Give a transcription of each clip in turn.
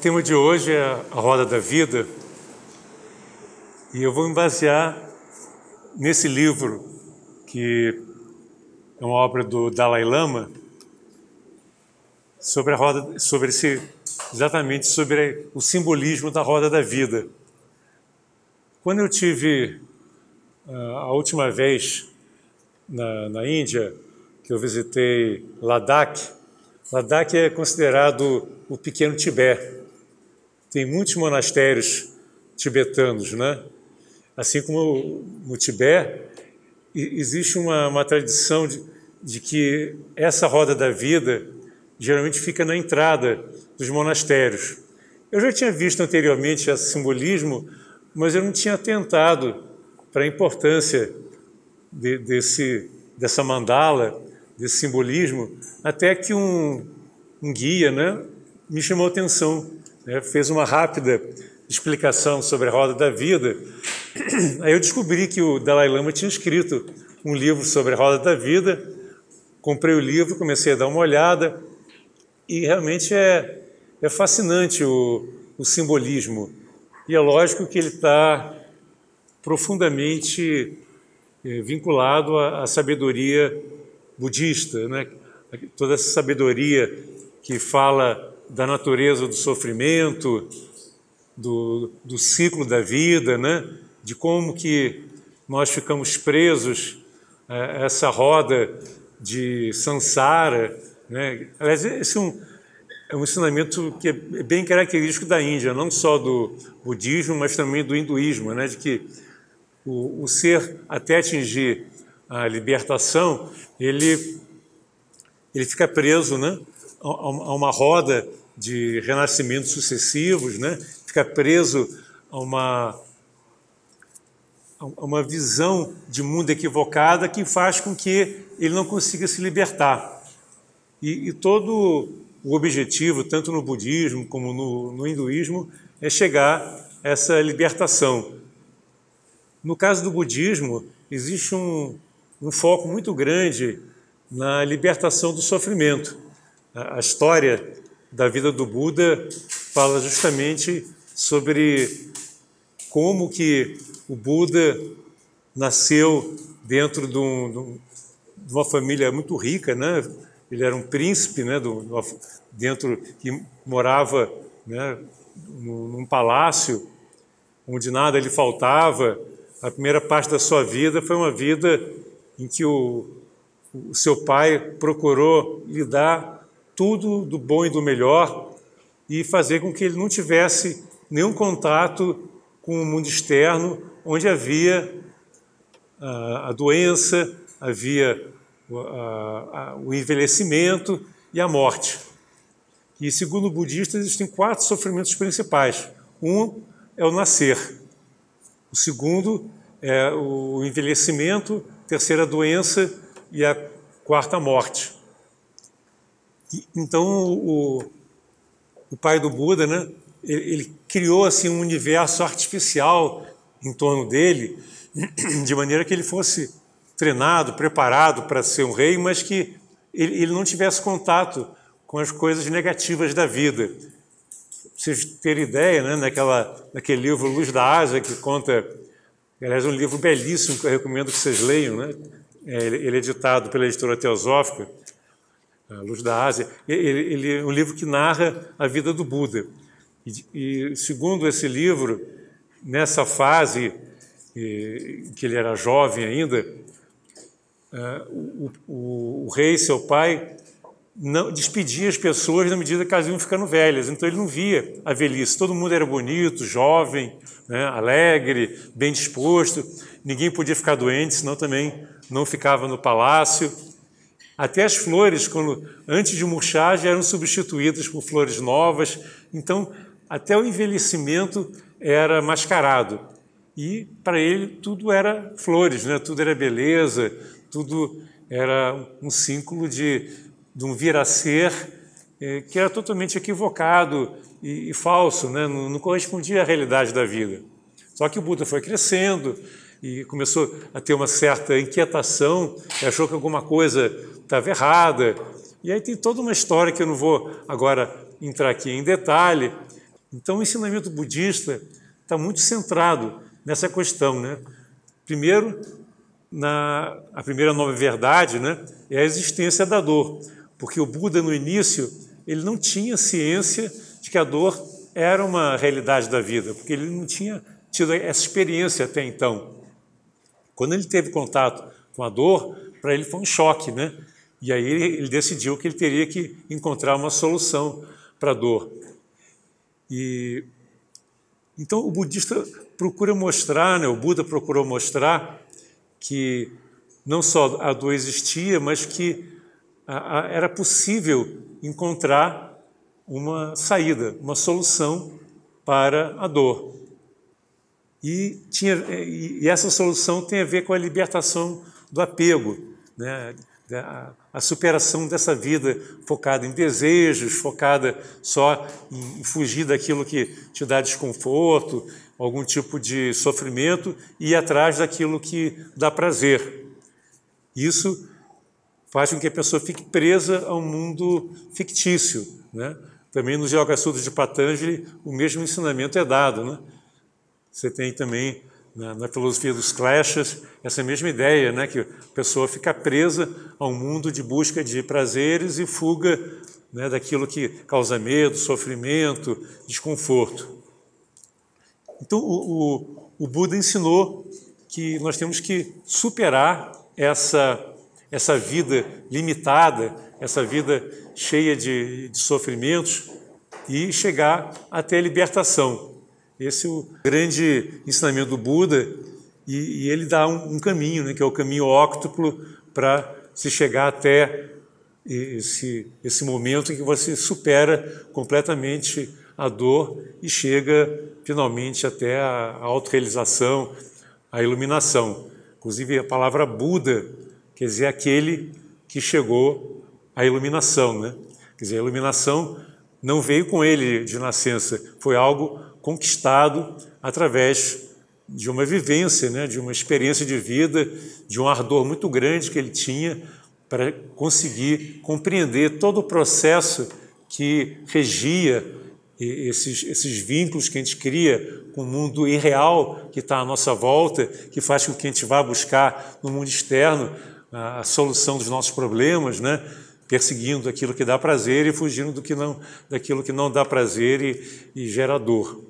tema de hoje é a roda da vida e eu vou me basear nesse livro que é uma obra do Dalai Lama sobre a roda, sobre esse, exatamente sobre o simbolismo da roda da vida. Quando eu tive ah, a última vez na, na Índia que eu visitei Ladakh, Ladakh é considerado o pequeno Tibete. Tem muitos monastérios tibetanos, né? Assim como no Tibete, existe uma, uma tradição de, de que essa roda da vida geralmente fica na entrada dos monastérios. Eu já tinha visto anteriormente esse simbolismo, mas eu não tinha atentado para a importância de, desse, dessa mandala, desse simbolismo, até que um, um guia né, me chamou a atenção né, fez uma rápida explicação sobre a roda da vida. Aí eu descobri que o Dalai Lama tinha escrito um livro sobre a roda da vida. Comprei o livro, comecei a dar uma olhada e realmente é, é fascinante o, o simbolismo. E é lógico que ele está profundamente eh, vinculado à, à, sabedoria budista, né? toda essa sabedoria que fala da natureza do sofrimento, do, do ciclo da vida, né? de como que nós ficamos presos a essa roda de sansara. Né? Aliás, esse é um, é um ensinamento que é bem característico da Índia, não só do budismo, mas também do hinduísmo, né? de que o, o ser, até atingir a libertação, ele, ele fica preso né? a, a uma roda de renascimentos sucessivos, né? fica preso a uma, a uma visão de mundo equivocada que faz com que ele não consiga se libertar. E, e todo o objetivo, tanto no budismo como no, no hinduísmo, é chegar a essa libertação. No caso do budismo, existe um, um foco muito grande na libertação do sofrimento. A, a história da vida do Buda fala justamente sobre como que o Buda nasceu dentro de, um, de uma família muito rica, né? Ele era um príncipe, né? Do, do, dentro que morava, né? Num, num palácio onde nada lhe faltava. A primeira parte da sua vida foi uma vida em que o, o seu pai procurou lhe dar tudo do bom e do melhor e fazer com que ele não tivesse nenhum contato com o mundo externo, onde havia a, ah, a doença, havia o envelhecimento e a morte. E segundo o budista, existem quatro sofrimentos principais. Um é o nascer, o segundo é o envelhecimento, terceira a doença e a quarta morte. E, então, o, o pai do Buda, né, ele, ele, criou assim um universo artificial em torno dele, de maneira que ele fosse treinado, preparado para ser um rei, mas que ele, ele não tivesse contato com as coisas negativas da vida. Vocês terem ideia, né, naquela, naquele livro Luz da Ásia, que conta, aliás, é um livro belíssimo que eu recomendo que vocês leiam, né? É, ele, ele é editado pela editora Teosófica, a Luz da Ásia, ele, ele é um livro que narra a vida do Buda. E, e segundo esse livro, nessa fase eh, que ele era jovem ainda, eh, o, o, o, rei, seu pai, não despedia as pessoas na medida que elas iam ficando velhas. Então ele não via a velhice. Todo mundo era bonito, jovem, né, alegre, bem disposto. Ninguém podia ficar doente, senão também não ficava no palácio. Até as flores, quando, antes de murchar, já eram substituídas por flores novas. Então, até o envelhecimento era mascarado. E para ele tudo era flores, né? tudo era beleza, tudo era um círculo de, de um vir a ser eh, que era totalmente equivocado e, e falso, né? não, não correspondia à realidade da vida. Só que o Buda foi crescendo, e começou a ter uma certa inquietação, achou que alguma coisa estava errada. E aí tem toda uma história que eu não vou agora entrar aqui em detalhe. Então, o ensinamento budista está muito centrado nessa questão, né? Primeiro, na, a primeira nova verdade, né, é a existência da dor, porque o Buda no início ele não tinha ciência de que a dor era uma realidade da vida, porque ele não tinha tido essa experiência até então. Quando ele teve contato com a dor, para ele foi um choque, né? E aí ele decidiu que ele teria que encontrar uma solução para a dor. E então o budista procura mostrar, né, o Buda procurou mostrar que não só a dor existia, mas que a, a, era possível encontrar uma saída, uma solução para a dor. E, tinha, e essa solução tem a ver com a libertação do apego. Né? Né? a superação dessa vida focada em desejos, focada só em fugir daquilo que te dá desconforto, algum tipo de sofrimento e ir atrás daquilo que dá prazer. Isso faz com que a pessoa fique presa a um mundo fictício. Né? Também no Yoga Sutra de Patanjali o mesmo ensinamento é dado. Né? Você tem também na, na, filosofia dos clashes, essa mesma ideia, né, que a pessoa fica presa a um mundo de busca de prazeres e fuga né, daquilo que causa medo, sofrimento, desconforto. Então, o, o, o Buda ensinou que nós temos que superar essa, essa vida limitada, essa vida cheia de, de sofrimentos e chegar até a libertação. Esse é o grande ensinamento do Buda, e, e ele dá um, um caminho, né, que é o caminho óctuplo para se chegar até esse, esse momento em que você supera completamente a dor e chega finalmente até a, a autorrealização, a iluminação. Inclusive, a palavra Buda quer dizer aquele que chegou à iluminação, né? Quer dizer, a iluminação não veio com ele de nascença, foi algo conquistado através de uma vivência, né, de uma experiência de vida, de um ardor muito grande que ele tinha para conseguir compreender todo o processo que regia esses, esses vínculos que a gente cria com o mundo irreal que está à nossa volta, que faz com que a gente vá buscar no mundo externo a, a solução dos nossos problemas, né? perseguindo aquilo que dá prazer e fugindo do que não, daquilo que não dá prazer e, e gera dor.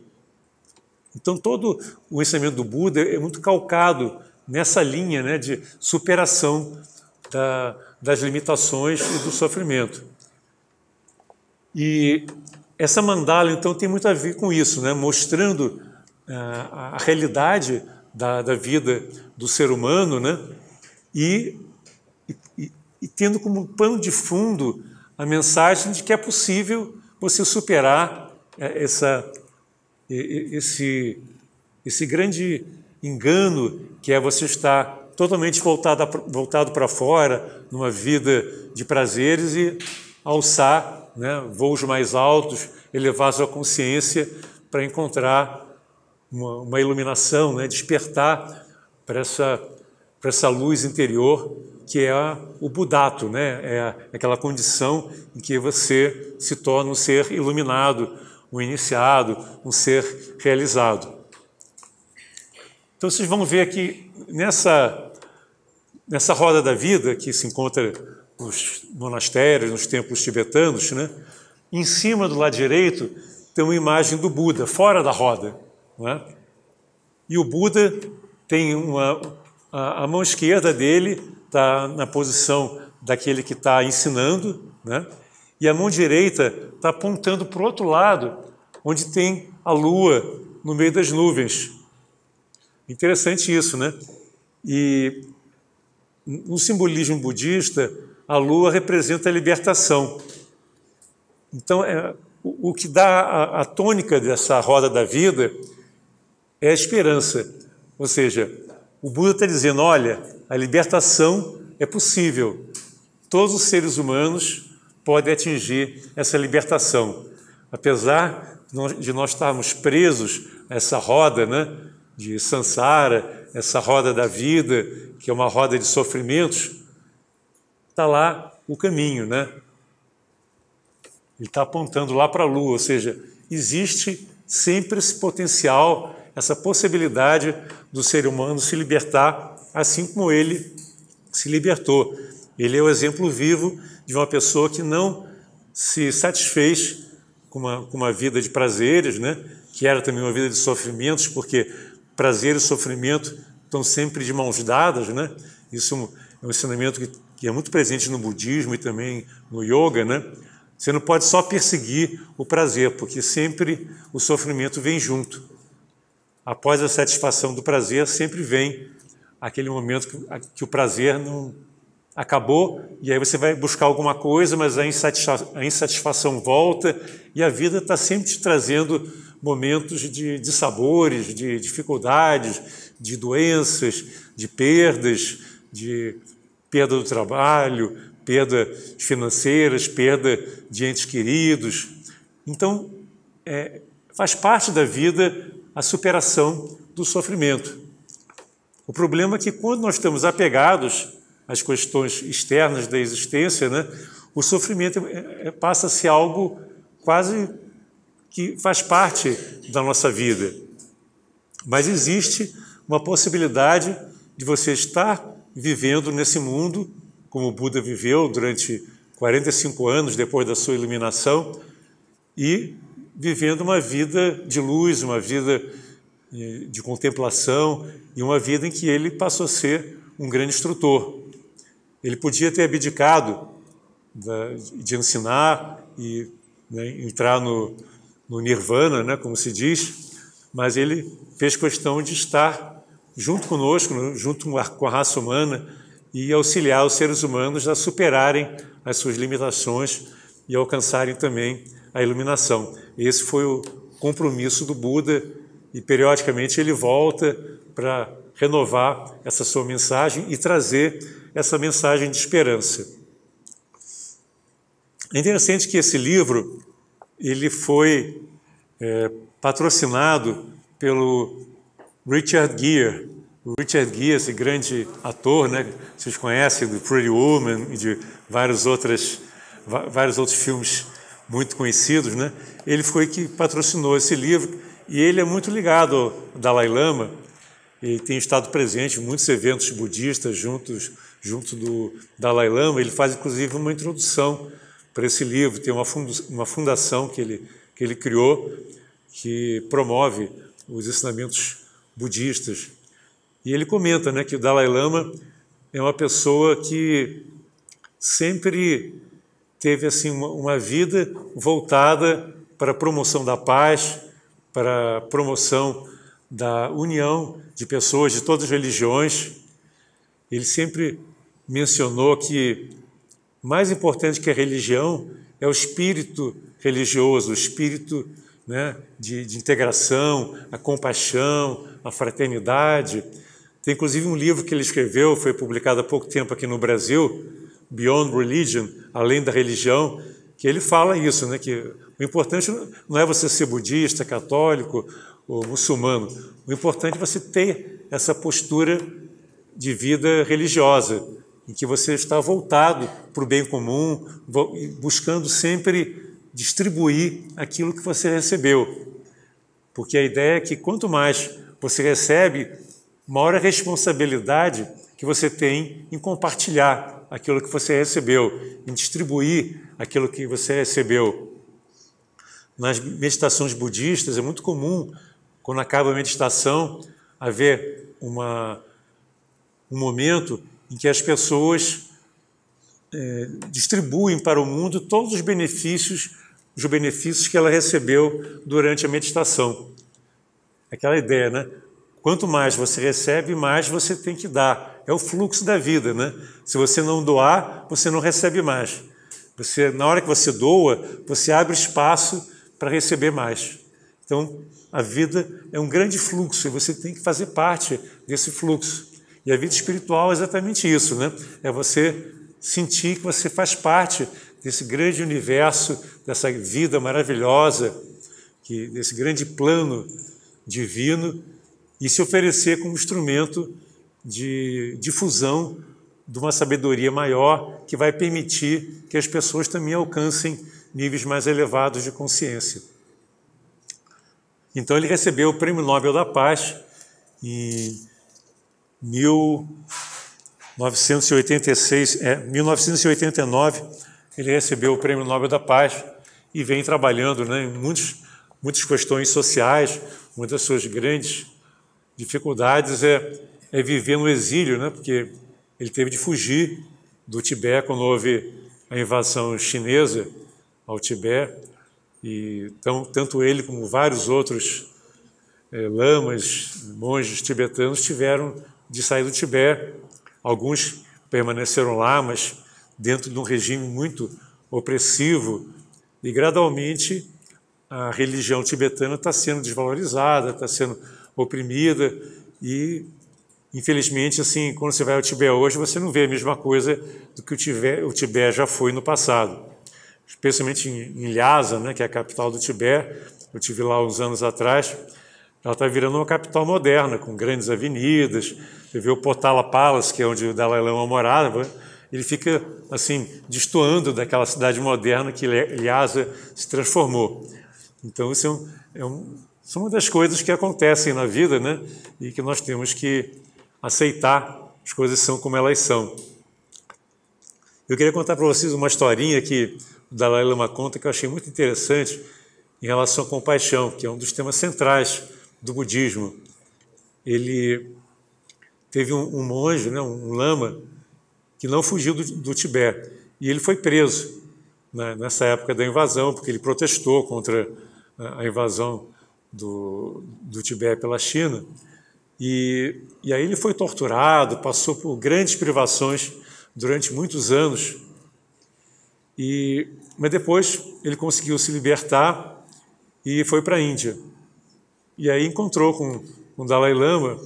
Então todo o ensinamento do Buda é muito calcado nessa linha né, de superação da, das limitações e do sofrimento. E essa mandala, então, tem muito a ver com isso, né? mostrando eh, a realidade da, da, vida do ser humano né? E, e, e, tendo como pano de fundo a mensagem de que é possível você superar eh, essa esse, esse grande engano que é você estar totalmente voltado, voltado para fora, numa vida de prazeres e alçar né, voos mais altos, elevar sua consciência para encontrar uma, uma iluminação, né, despertar para essa, para essa luz interior que é a, o budato, né, é aquela condição em que você se torna um ser iluminado, um iniciado, um ser realizado. Então vocês vão ver aqui nessa, nessa roda da vida que se encontra nos monastérios, nos templos tibetanos, né? em cima do lado direito tem uma imagem do Buda, fora da roda. Né? E o Buda tem uma. A, a mão esquerda dele está na posição daquele que está ensinando, né? e a mão direita está apontando para o outro lado, onde tem a lua no meio das nuvens. Interessante isso, né? E no simbolismo budista, a lua representa a libertação. Então, é, o, o, que dá a, a tônica dessa roda da vida é a esperança. Ou seja, o Buda está dizendo: olha, a libertação é possível. Todos os seres humanos podem atingir essa libertação. Apesar de nós estarmos presos a essa roda né, de Sansara, essa roda da vida, que é uma roda de sofrimentos, está lá o caminho, né? Ele está apontando lá para a lua, ou seja, existe sempre esse potencial, essa possibilidade do ser humano se libertar, assim como ele se libertou. Ele é o exemplo vivo de uma pessoa que não se satisfez com uma, com uma vida de prazeres, né? que era também uma vida de sofrimentos, porque prazer e sofrimento estão sempre de mãos dadas. Né? Isso é, é um ensinamento que, que é muito presente no budismo e também no yoga. Né? Você não pode só perseguir o prazer, porque sempre o sofrimento vem junto. Após a satisfação do prazer, sempre vem aquele momento que, que o prazer não acabou, e aí você vai buscar alguma coisa, mas a insatisfação, a insatisfação volta, e a vida está sempre te trazendo momentos de, de sabores, de dificuldades, de doenças, de perdas, de perda do trabalho, perda financeiras, perda de entes queridos. Então, é, faz parte da vida a superação do sofrimento. O problema é que quando nós estamos apegados as questões externas da existência, né? o sofrimento é, é, passa a ser algo quase que faz parte da nossa vida. Mas existe uma possibilidade de você estar vivendo nesse mundo, como o Buda viveu durante 45 anos depois da sua iluminação, e vivendo uma vida de luz, uma vida eh, de contemplação e uma vida em que ele passou a ser um grande instrutor. Ele podia ter abdicado de ensinar e né, entrar no, no nirvana, né, como se diz, mas ele fez questão de estar junto conosco, né, junto com a raça humana e auxiliar os seres humanos a superarem as suas limitações e alcançarem também a iluminação. Esse foi o compromisso do Buda e periodicamente ele volta para renovar essa sua mensagem e trazer essa mensagem de esperança. É interessante que esse livro ele foi é, patrocinado pelo Richard Gere. O Richard Gere, esse grande ator, né, vocês conhecem, do Pretty Woman e de vários, vários outros filmes muito conhecidos, né? ele foi que patrocinou esse livro e ele é muito ligado ao Dalai Lama e tem estado presente em muitos eventos budistas juntos junto do Dalai Lama, ele faz inclusive uma introdução para esse livro. Tem uma fundação que ele, que ele criou que promove os ensinamentos budistas. E ele comenta né, que o Dalai Lama é uma pessoa que sempre teve assim uma, uma vida voltada para a promoção da paz, para a promoção da união de pessoas de todas as religiões. Ele sempre mencionou que mais importante que a religião é o espírito religioso, o espírito né, de, de integração, a compaixão, a fraternidade. Tem inclusive um livro que ele escreveu, foi publicado há pouco tempo aqui no Brasil, Beyond Religion, Além da Religião, que ele fala isso, né, que o importante não é você ser budista, católico ou muçulmano, o importante é você ter essa postura de vida religiosa, em que você está voltado para o bem comum, buscando sempre distribuir aquilo que você recebeu. Porque a ideia é que quanto mais você recebe, maior a responsabilidade que você tem em compartilhar aquilo que você recebeu, em distribuir aquilo que você recebeu. Nas meditações budistas é muito comum, quando acaba a meditação, haver uma, um momento em que as pessoas é, distribuem para o mundo todos os benefícios, os benefícios que ela recebeu durante a meditação. Aquela ideia, né? Quanto mais você recebe, mais você tem que dar. É o fluxo da vida, né? Se você não doar, você não recebe mais. Você, na hora que você doa, você abre espaço para receber mais. Então, a vida é um grande fluxo e você tem que fazer parte desse fluxo. E a vida espiritual é exatamente isso, né? É você sentir que você faz parte desse grande universo, dessa vida maravilhosa, que desse grande plano divino e se oferecer como instrumento de difusão de uma sabedoria maior que vai permitir que as pessoas também alcancem níveis mais elevados de consciência. Então ele recebeu o Prêmio Nobel da Paz em 1986, é, 1989, ele recebeu o Prêmio Nobel da Paz e vem trabalhando né, em muitos, muitas questões sociais. Uma das suas grandes dificuldades é, é viver no exílio, né, porque ele teve de fugir do Tibete quando houve a invasão chinesa ao Tibete. E tão, tanto ele como vários outros é, lamas, monges tibetanos, tiveram de sair do Tibete. Alguns permaneceram lá, mas dentro de um regime muito opressivo. E gradualmente a religião tibetana está sendo desvalorizada, está sendo oprimida e infelizmente assim quando você vai ao Tibete hoje você não vê a mesma coisa do que o Tibete, o Tibete já foi no passado especialmente em, Lhasa né que é a capital do Tibete eu tive lá uns anos atrás ela está virando uma capital moderna com grandes avenidas você vê o Potala Palace, que é onde o Dalai Lama morava, ele fica assim destoando daquela cidade moderna que Lhasa se transformou. Então isso é, um, é um, são uma das coisas que acontecem na vida, né? E que nós temos que aceitar as coisas são como elas são. Eu queria contar para vocês uma historinha que o Dalai Lama conta que eu achei muito interessante em relação à compaixão, que é um dos temas centrais do budismo. Ele teve um, um monge, né, um lama, que não fugiu do, do Tibete. E ele foi preso né, nessa época da invasão, porque ele protestou contra a invasão do, do Tibete pela China. E, e aí ele foi torturado, passou por grandes privações durante muitos anos. E, mas depois ele conseguiu se libertar e foi para a Índia. E aí encontrou com o Dalai Lama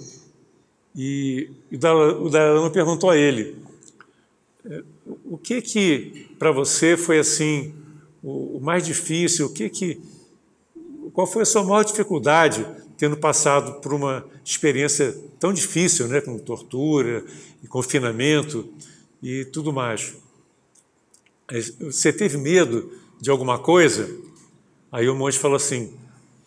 e, o Dalano perguntou a ele: o que que para você foi assim o, o, mais difícil? O que que qual foi a sua maior dificuldade tendo passado por uma experiência tão difícil, né, com tortura e confinamento e tudo mais? Você teve medo de alguma coisa? Aí o monge falou assim: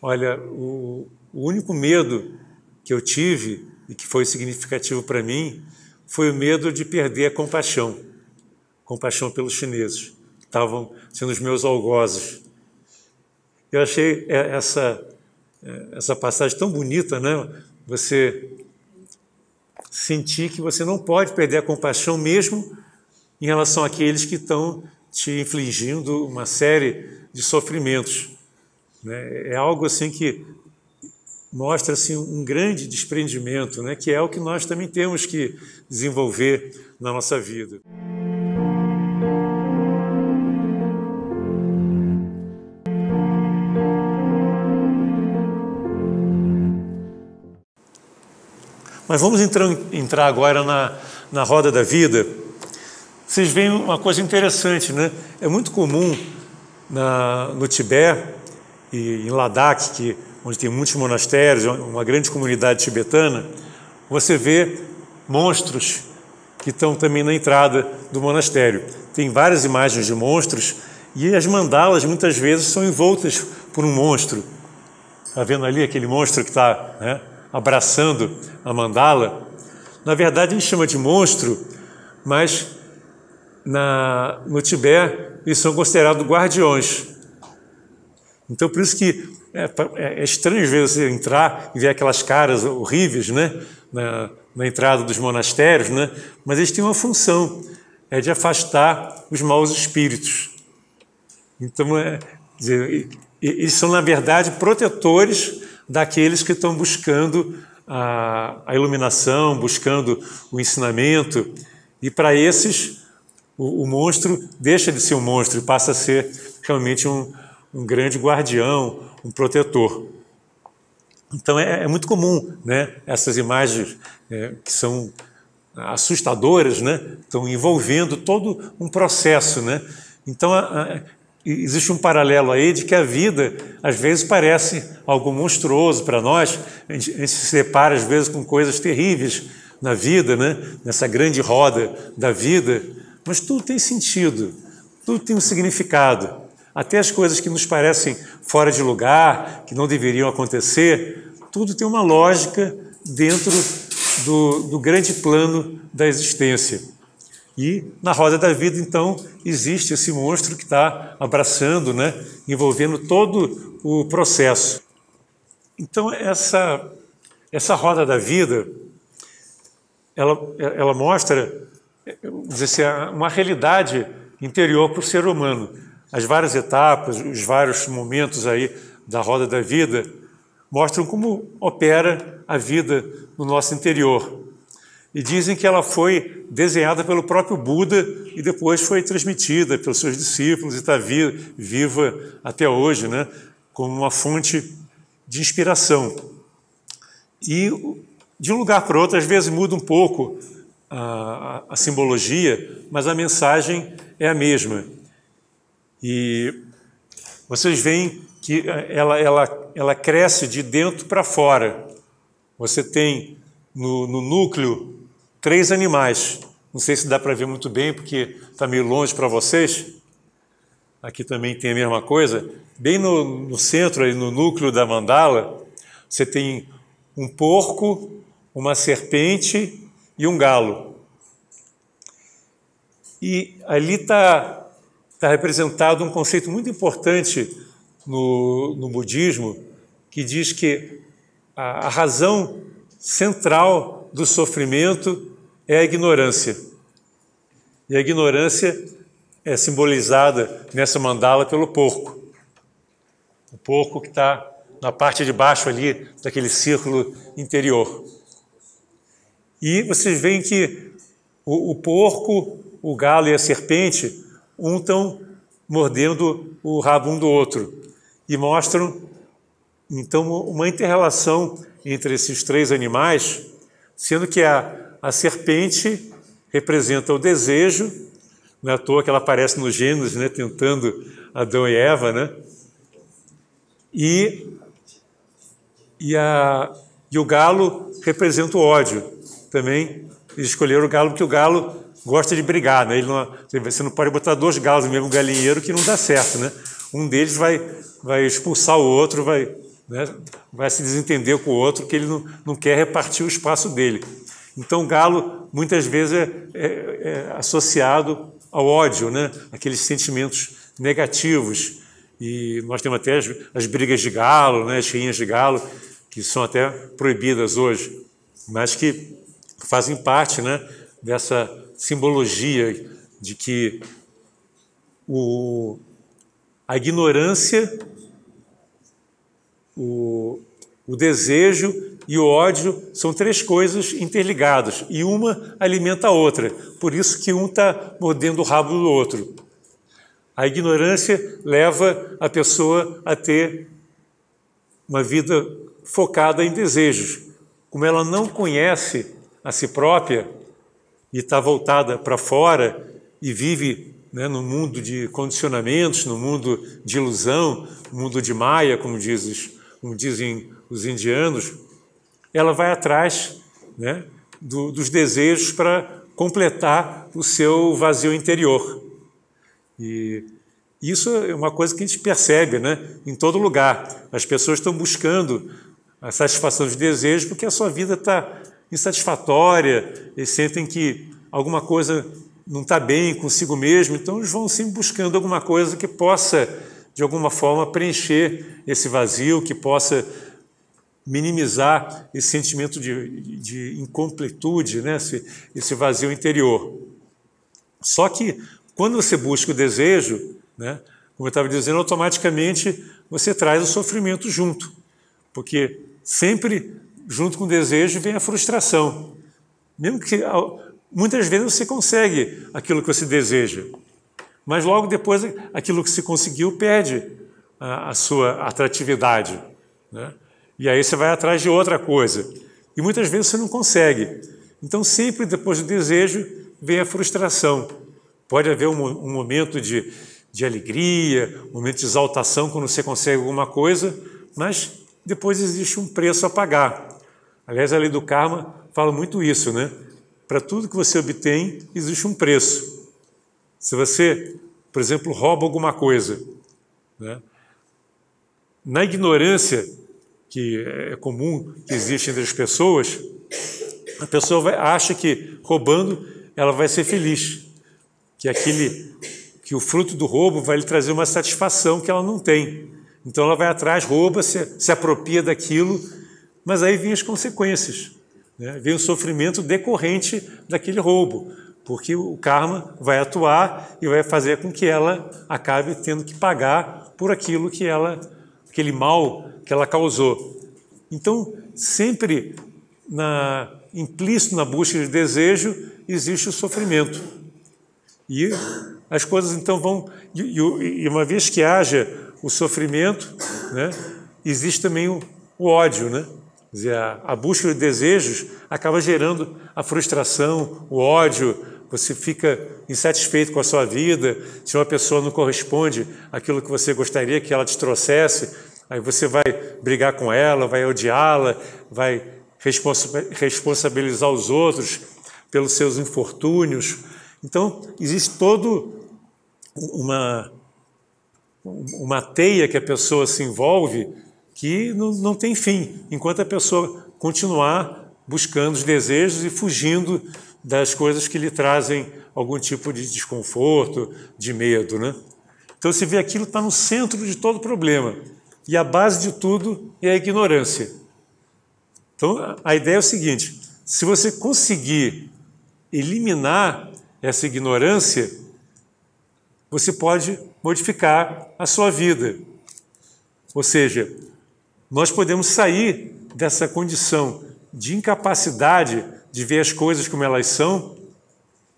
Olha, o, o único medo que eu tive e que foi significativo para mim, foi o medo de perder a compaixão, compaixão pelos chineses, que estavam sendo os meus algozes. Eu achei é, essa, é, essa passagem tão bonita, né? Você sentir que você não pode perder a compaixão mesmo em relação àqueles que estão te infligindo uma série de sofrimentos. Né? É algo assim que mostra-se assim, um grande desprendimento, né, que é o que nós também temos que desenvolver na nossa vida. Mas vamos entrar, entrar agora na, na roda da vida. Vocês veem uma coisa interessante, né? É muito comum na, no Tibete e em Ladakh, que onde tem muitos monastérios, é uma grande comunidade tibetana, você vê monstros que estão também na entrada do monastério. Tem várias imagens de monstros e as mandalas muitas vezes são envoltas por um monstro. Está vendo ali aquele monstro que está né, abraçando a mandala? Na verdade, a gente chama de monstro, mas na, no Tibete eles são considerados guardiões. Então, por isso que é, é, é estranho às vezes você entrar e ver aquelas caras horríveis, né? Na, na entrada dos monastérios, né? Mas eles têm uma função, é de afastar os maus espíritos. Então, é, dizer, eles são, na verdade, protetores daqueles que estão buscando a, a iluminação, buscando o ensinamento. E para esses, o, o, monstro deixa de ser um monstro e passa a ser realmente um, um grande guardião, um protetor. Então é, é muito comum, né? Essas imagens é, que são assustadoras, né? Estão envolvendo todo um processo, né? Então a, a, existe um paralelo aí de que a vida às vezes parece algo monstruoso para nós. A gente, a gente se depara às vezes com coisas terríveis na vida, né? Nessa grande roda da vida, mas tudo tem sentido, tudo tem um significado até as coisas que nos parecem fora de lugar, que não deveriam acontecer, tudo tem uma lógica dentro do, do grande plano da existência. E na roda da vida, então, existe esse monstro que está abraçando, né, envolvendo todo o processo. Então, essa, essa roda da vida, ela, ela mostra dizer, assim, uma realidade interior para o ser humano as várias etapas, os vários momentos aí da roda da vida, mostram como opera a vida no nosso interior. E dizem que ela foi desenhada pelo próprio Buda e depois foi transmitida pelos seus discípulos e está viva até hoje, né? como uma fonte de inspiração. E de um lugar para outro, às vezes muda um pouco a, a, a simbologia, mas a mensagem é a mesma. E vocês veem que ela, ela, ela cresce de dentro para fora. Você tem no, no, núcleo três animais. Não sei se dá para ver muito bem, porque está meio longe para vocês. Aqui também tem a mesma coisa. Bem no, no centro, aí, no núcleo da mandala, você tem um porco, uma serpente e um galo. E ali está está representado um conceito muito importante no, no budismo, que diz que a, a razão central do sofrimento é a ignorância. E a ignorância é simbolizada nessa mandala pelo porco. O porco que está na parte de baixo ali daquele círculo interior. E vocês veem que o, o porco, o galo e a serpente um estão mordendo o rabo um do outro e mostram então uma interrelação entre esses três animais, sendo que a, a serpente representa o desejo, na é toa que ela aparece no Gênesis, né, tentando Adão e Eva, né? E, e, a, e o galo representa o ódio também. Eles escolheram o galo porque o galo gosta de brigar, né? Ele não, você não pode botar dois galos no mesmo galinheiro que não dá certo, né? Um deles vai, vai expulsar o outro, vai, né? vai se desentender com o outro, que ele não, não quer repartir o espaço dele. Então, galo muitas vezes é, é, é associado ao ódio, né? Aqueles sentimentos negativos. E nós temos até as, as brigas de galo, né? As rinhas de galo, que são até proibidas hoje, mas que fazem parte, né? Dessa simbologia de que o, a ignorância, o, o desejo e o ódio são três coisas interligadas e uma alimenta a outra. Por isso que um está mordendo o rabo do outro. A ignorância leva a pessoa a ter uma vida focada em desejos. Como ela não conhece a si própria, e está voltada para fora e vive né, no mundo de condicionamentos, no mundo de ilusão, mundo de maia, como, como dizem os indianos, ela vai atrás né, do, dos desejos para completar o seu vazio interior. E isso é uma coisa que a gente percebe né, em todo lugar. As pessoas estão buscando a satisfação de desejos porque a sua vida está insatisfatória, eles sentem que alguma coisa não está bem consigo mesmo, então eles vão sempre buscando alguma coisa que possa, de alguma forma, preencher esse vazio, que possa minimizar esse sentimento de, de incompletude, né? esse, esse vazio interior. Só que quando você busca o desejo, né? como eu estava dizendo, automaticamente você traz o sofrimento junto, porque sempre junto com o desejo vem a frustração. Mesmo que muitas vezes você consegue aquilo que você deseja, mas logo depois aquilo que se conseguiu perde a, a sua atratividade. Né? E aí você vai atrás de outra coisa. E muitas vezes você não consegue. Então, sempre depois do desejo vem a frustração. Pode haver um, um momento de, de alegria, um momento de exaltação quando você consegue alguma coisa, mas depois existe um preço a pagar. Aliás, a lei do karma fala muito isso, né? Para tudo que você obtém, existe um preço. Se você, por exemplo, rouba alguma coisa, né? na ignorância que é comum que existe entre as pessoas, a pessoa vai, acha que roubando ela vai ser feliz, que é aquele que o fruto do roubo vai lhe trazer uma satisfação que ela não tem. Então ela vai atrás, rouba, se, se apropria daquilo mas aí vêm as consequências, né? vem o sofrimento decorrente daquele roubo, porque o karma vai atuar e vai fazer com que ela acabe tendo que pagar por aquilo que ela, aquele mal que ela causou. Então, sempre na, implícito na busca de desejo existe o sofrimento. E as coisas então vão. E, e uma vez que haja o sofrimento, né, existe também o, o ódio, né? dizer, a, busca de desejos acaba gerando a frustração, o ódio, você fica insatisfeito com a sua vida, se uma pessoa não corresponde àquilo que você gostaria que ela te trouxesse, aí você vai brigar com ela, vai odiá-la, vai responsabilizar os outros pelos seus infortúnios. Então, existe todo uma uma teia que a pessoa se envolve que não, não tem fim, enquanto a pessoa continuar buscando os desejos e fugindo das coisas que lhe trazem algum tipo de desconforto, de medo. Né? Então se vê aquilo está no centro de todo problema. E a base de tudo é a ignorância. Então a ideia é o seguinte: se você conseguir eliminar essa ignorância, você pode modificar a sua vida. Ou seja, nós podemos sair dessa condição de incapacidade de ver as coisas como elas são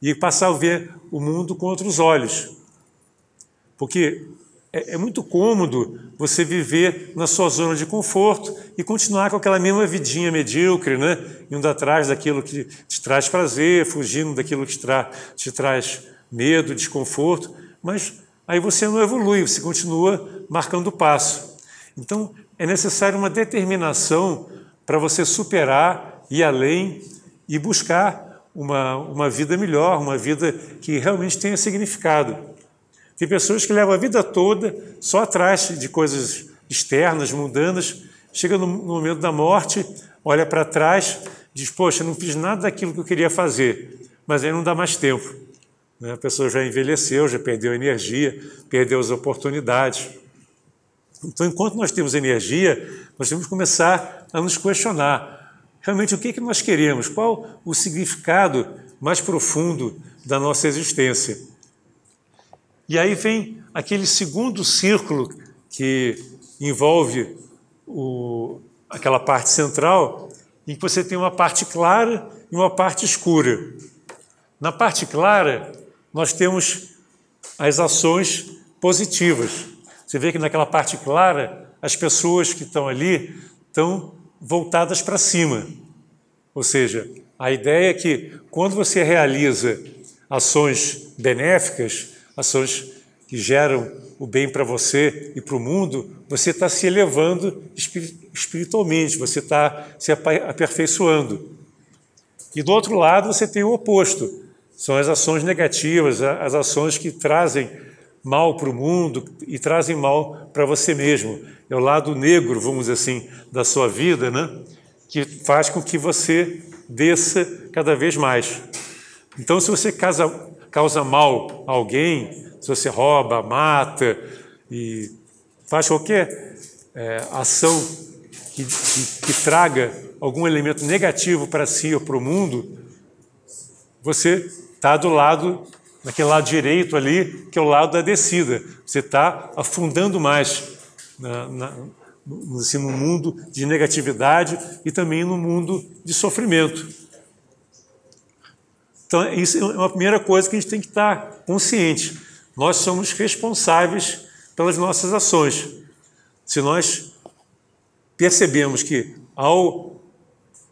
e passar a ver o mundo com outros olhos. Porque é, é muito cômodo você viver na sua zona de conforto e continuar com aquela mesma vidinha medíocre, né? indo atrás daquilo que te traz prazer, fugindo daquilo que te, tra te traz medo, desconforto, mas aí você não evolui, você continua marcando passo. Então, é necessária uma determinação para você superar, ir além e buscar uma, uma vida melhor, uma vida que realmente tenha significado. Tem pessoas que levam a vida toda só atrás de coisas externas, mundanas, chega no, no momento da morte, olha para trás, diz: Poxa, não fiz nada daquilo que eu queria fazer, mas aí não dá mais tempo. Né? A pessoa já envelheceu, já perdeu energia, perdeu as oportunidades. Então, enquanto nós temos energia, nós temos que começar a nos questionar realmente o que, é que nós queremos, qual o significado mais profundo da nossa existência. E aí vem aquele segundo círculo que envolve o, aquela parte central, em que você tem uma parte clara e uma parte escura. Na parte clara, nós temos as ações positivas. Você vê que naquela parte clara, as pessoas que estão ali estão voltadas para cima. Ou seja, a ideia é que quando você realiza ações benéficas, ações que geram o bem para você e para o mundo, você está se elevando espiritualmente, você está se aperfeiçoando. E do outro lado, você tem o oposto: são as ações negativas, as ações que trazem mal para o mundo e trazem mal para você mesmo. É o lado negro, vamos dizer assim, da sua vida, né? que faz com que você desça cada vez mais. Então, se você causa, causa mal a alguém, se você rouba, mata e faz qualquer é, ação que, que, que traga algum elemento negativo para si ou para o mundo, você está do lado naquele lado direito ali, que é o lado da descida. Você está afundando mais na, na, assim, no mundo de negatividade e também no mundo de sofrimento. Então, isso é uma primeira coisa que a gente tem que estar consciente. Nós somos responsáveis pelas nossas ações. Se nós percebemos que, ao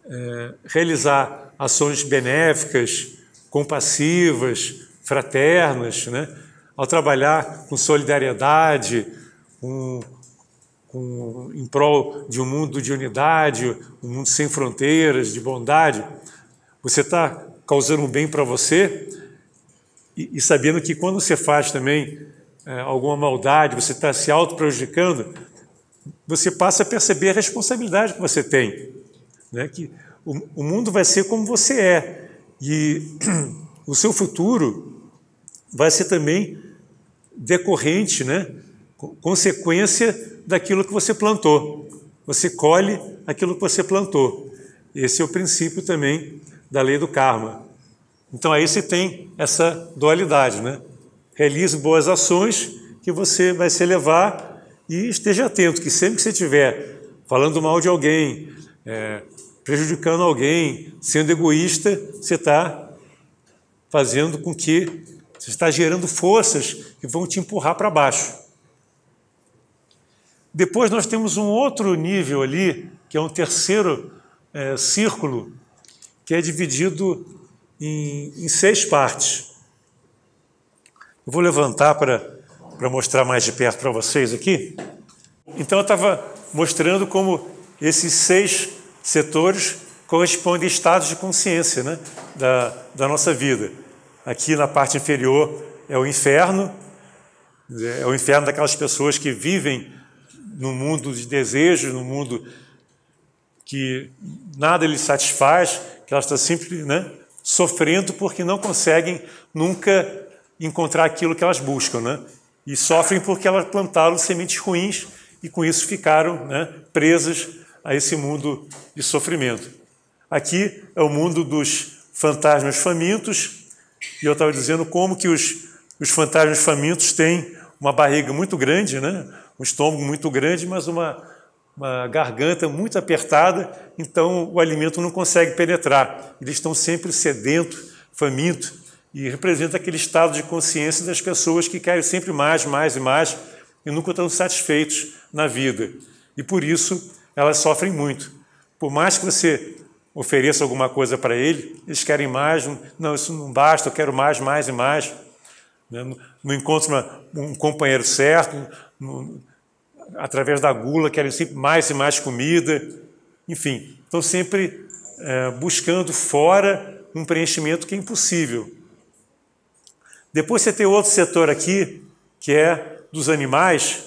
é, realizar ações benéficas, compassivas, fraternas, né? ao trabalhar com solidariedade, com, com, em prol de um mundo de unidade, um mundo sem fronteiras, de bondade, você está causando um bem para você e, e, sabendo que quando você faz também é, alguma maldade, você está se auto-prejudicando, você passa a perceber a responsabilidade que você tem. Né? Que o, o mundo vai ser como você é e o seu futuro vai ser também decorrente, né? consequência daquilo que você plantou. Você colhe aquilo que você plantou. Esse é o princípio também da lei do karma. Então aí você tem essa dualidade, né? Realize boas ações que você vai se elevar e esteja atento que sempre que você estiver falando mal de alguém, é, prejudicando alguém, sendo egoísta, você está fazendo com que você está gerando forças que vão te empurrar para baixo. Depois nós temos um outro nível ali, que é um terceiro é, círculo, que é dividido em, em seis partes. Eu vou levantar para mostrar mais de perto para vocês aqui. Então eu estava mostrando como esses seis setores correspondem a estados de consciência né, da, da nossa vida. Aqui na parte inferior é o inferno, né, é o inferno daquelas pessoas que vivem no mundo de desejos, no mundo que nada lhes satisfaz, que elas estão sempre né, sofrendo porque não conseguem nunca encontrar aquilo que elas buscam, né? E sofrem porque elas plantaram sementes ruins e com isso ficaram né, presas a esse mundo de sofrimento. Aqui é o mundo dos fantasmas famintos, e eu estava dizendo como que os, os fantasmas famintos têm uma barriga muito grande, né? um estômago muito grande, mas uma, uma garganta muito apertada, então o alimento não consegue penetrar. Eles estão sempre sedento, faminto, e representa aquele estado de consciência das pessoas que querem sempre mais, mais e mais, e nunca estão satisfeitos na vida. E por isso elas sofrem muito. Por mais que você ofereço alguma coisa para ele, eles querem mais, não, isso não basta, eu quero mais, mais e mais. Né, não encontro um companheiro certo, através da gula querem sempre mais e mais comida, enfim, estão sempre é, buscando fora um preenchimento que é impossível. Depois você tem outro setor aqui, que é dos animais,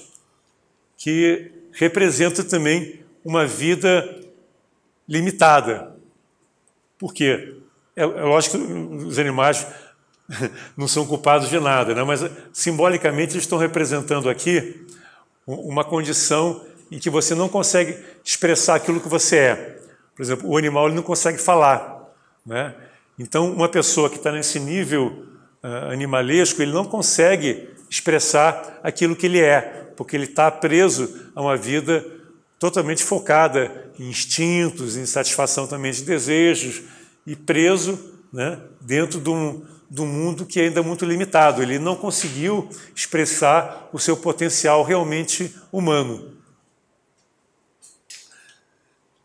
que representa também uma vida limitada. Porque é, é lógico que os animais não são culpados de nada, né? mas simbolicamente eles estão representando aqui uma condição em que você não consegue expressar aquilo que você é. Por exemplo, o animal ele não consegue falar. Né? Então, uma pessoa que está nesse nível uh, animalesco, ele não consegue expressar aquilo que ele é, porque ele está preso a uma vida totalmente focada em instintos, em satisfação também de desejos e preso né, dentro de um, de um mundo que é ainda é muito limitado. Ele não conseguiu expressar o seu potencial realmente humano.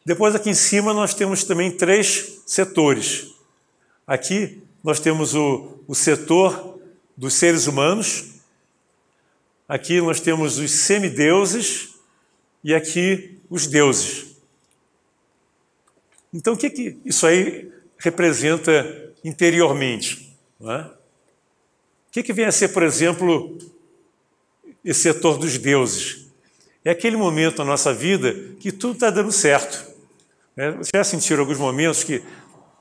Depois, aqui em cima, nós temos também três setores. Aqui nós temos o, o setor dos seres humanos, aqui nós temos os semideuses e aqui os deuses. Então, o que, é que isso aí representa interiormente? É? O que, é que vem a ser, por exemplo, esse setor dos deuses? É aquele momento na nossa vida que tudo está dando certo. Né? Vocês já sentiram alguns momentos que